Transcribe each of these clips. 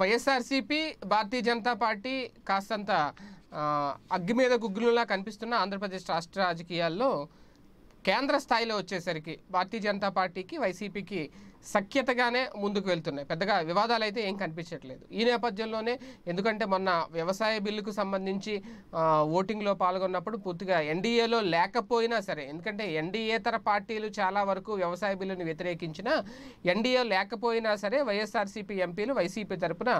వైఎస్ఆర్సీపీ భారతీయ Janata party కాస్తంత అగ్గి మీద గుగ్గులులా కనిపిస్తున్న ఆంధ్రప్రదేశ్ రాష్ట్ర రాజకీయాల్లో కేంద్ర స్థాయిలో వచ్చేసరికి భారతీయ జనతా పార్టీకి వైసీపీకి సఖ్యతగానే ముందుకు వెళ్తున్నాయి పెద్దగా వివాదాలు అయితే ఏం కనిపించట్లేదు ఈ నేపథ్యంలోనే ఎందుకంటే మొన్న వ్యవసాయ బిల్లుకు సంబంధించి ఓటింగ్లో పాల్గొన్నప్పుడు పూర్తిగా ఎన్డీఏలో లేకపోయినా సరే ఎందుకంటే ఎన్డీఏతర పార్టీలు చాలా వరకు వ్యవసాయ బిల్లును వ్యతిరేకించిన ఎన్డీఏ లేకపోయినా సరే వైఎస్ఆర్సీపీ ఎంపీలు వైసీపీ తరఫున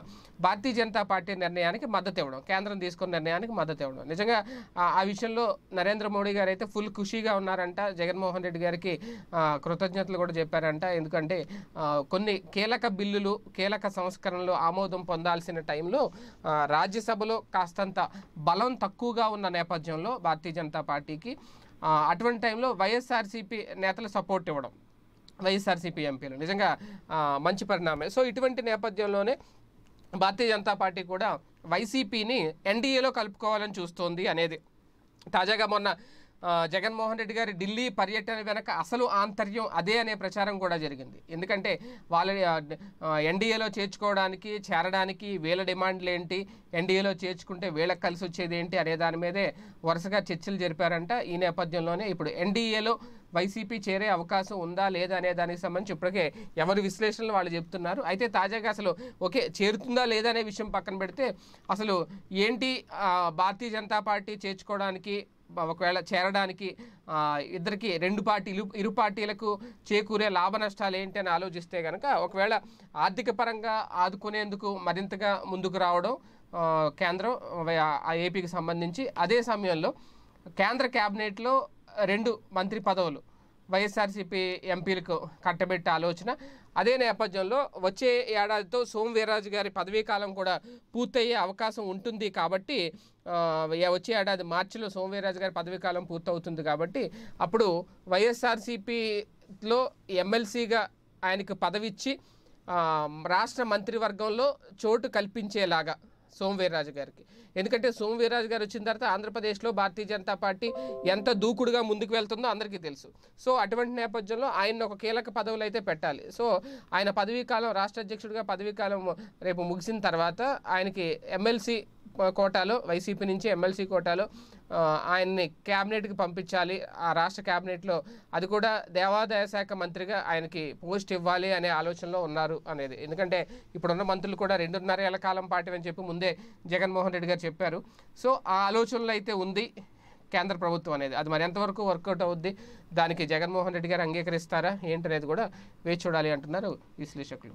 భారతీయ జనతా పార్టీ నిర్ణయానికి మద్దతు ఇవ్వడం కేంద్రం తీసుకున్న నిర్ణయానికి మద్దతు ఇవ్వడం నిజంగా ఆ విషయంలో నరేంద్ర మోడీ గారు అయితే ఫుల్ ఖుషీగా ఉన్నారంట జగన్మోహన్ రెడ్డి గారికి కృతజ్ఞతలు కూడా చెప్పారంట ఎందుకంటే కొన్ని కీలక బిల్లులు కీలక సంస్కరణలు ఆమోదం పొందాల్సిన టైంలో రాజ్యసభలో కాస్తంత బలం తక్కువగా ఉన్న నేపథ్యంలో భారతీయ జనతా పార్టీకి అటువంటి టైంలో వైఎస్ఆర్సీపీ నేతలు సపోర్ట్ ఇవ్వడం వైఎస్ఆర్సీపీ ఎంపీలు నిజంగా మంచి పరిణామే సో ఇటువంటి నేపథ్యంలోనే భారతీయ జనతా పార్టీ కూడా వైసీపీని ఎన్డీఏలో కలుపుకోవాలని చూస్తోంది అనేది తాజాగా మొన్న జగన్మోహన్ రెడ్డి గారి ఢిల్లీ పర్యటన వెనక అసలు ఆంతర్యం అదే అనే ప్రచారం కూడా జరిగింది ఎందుకంటే వాళ్ళ ఎన్డీఏలో చేర్చుకోవడానికి చేరడానికి వీళ్ళ డిమాండ్లు ఏంటి ఎన్డీఏలో చేర్చుకుంటే వీళ్ళకి కలిసి వచ్చేది ఏంటి అనే దాని మీదే వరుసగా చర్చలు జరిపారంట ఈ నేపథ్యంలోనే ఇప్పుడు ఎన్డీఏలో వైసీపీ చేరే అవకాశం ఉందా లేదా అనే దానికి సంబంధించి ఇప్పటికే ఎవరి విశ్లేషణలు వాళ్ళు చెప్తున్నారు అయితే తాజాగా అసలు ఓకే చేరుతుందా లేదా అనే విషయం పక్కన పెడితే అసలు ఏంటి భారతీయ జనతా పార్టీ చేర్చుకోవడానికి ఒకవేళ చేరడానికి ఇద్దరికి రెండు పార్టీలు ఇరు పార్టీలకు చేకూరే లాభ నష్టాలు ఏంటి అని ఆలోచిస్తే కనుక ఒకవేళ ఆర్థిక పరంగా ఆదుకునేందుకు మరింతగా ముందుకు రావడం కేంద్రం ఏపీకి సంబంధించి అదే సమయంలో కేంద్ర క్యాబినెట్లో రెండు మంత్రి పదవులు వైఎస్ఆర్సీపీ ఎంపీలకు కట్టబెట్టే ఆలోచన అదే నేపథ్యంలో వచ్చే ఏడాదితో సోము వీరరాజు గారి పదవీ కాలం కూడా పూర్తయ్యే అవకాశం ఉంటుంది కాబట్టి వచ్చే ఏడాది మార్చిలో సోము వీరరాజు గారి పదవీ కాలం పూర్తవుతుంది కాబట్టి అప్పుడు వైఎస్ఆర్సీపీలో ఎమ్మెల్సీగా ఆయనకు పదవిచ్చి రాష్ట్ర మంత్రివర్గంలో చోటు కల్పించేలాగా సోమవీర్రాజు గారికి ఎందుకంటే సోమవీర్రాజు గారు వచ్చిన తర్వాత ఆంధ్రప్రదేశ్లో భారతీయ జనతా పార్టీ ఎంత దూకుడుగా ముందుకు వెళ్తుందో అందరికీ తెలుసు సో అటువంటి నేపథ్యంలో ఆయన ఒక కీలక పదవులు అయితే పెట్టాలి సో ఆయన పదవీకాలం రాష్ట్ర అధ్యక్షుడిగా పదవీకాలం రేపు ముగిసిన తర్వాత ఆయనకి ఎమ్మెల్సీ కోటాలో వైసీపీ నుంచి ఎమ్మెల్సీ కోటాలో ఆయన్ని క్యాబినెట్కి పంపించాలి ఆ రాష్ట్ర క్యాబినెట్లో అది కూడా దేవాదాయ శాఖ మంత్రిగా ఆయనకి పోస్ట్ ఇవ్వాలి అనే ఆలోచనలో ఉన్నారు అనేది ఎందుకంటే ఇప్పుడున్న మంత్రులు కూడా రెండున్నర ఏళ్ల కాలం పాటు అని చెప్పి ముందే జగన్మోహన్ రెడ్డి గారు చెప్పారు సో ఆ ఆలోచనలు అయితే ఉంది కేంద్ర ప్రభుత్వం అనేది అది మరి ఎంతవరకు వర్కౌట్ అవుద్ది దానికి జగన్మోహన్ రెడ్డి గారు అంగీకరిస్తారా ఏంటనేది కూడా వేచి చూడాలి అంటున్నారు విశ్లేషకులు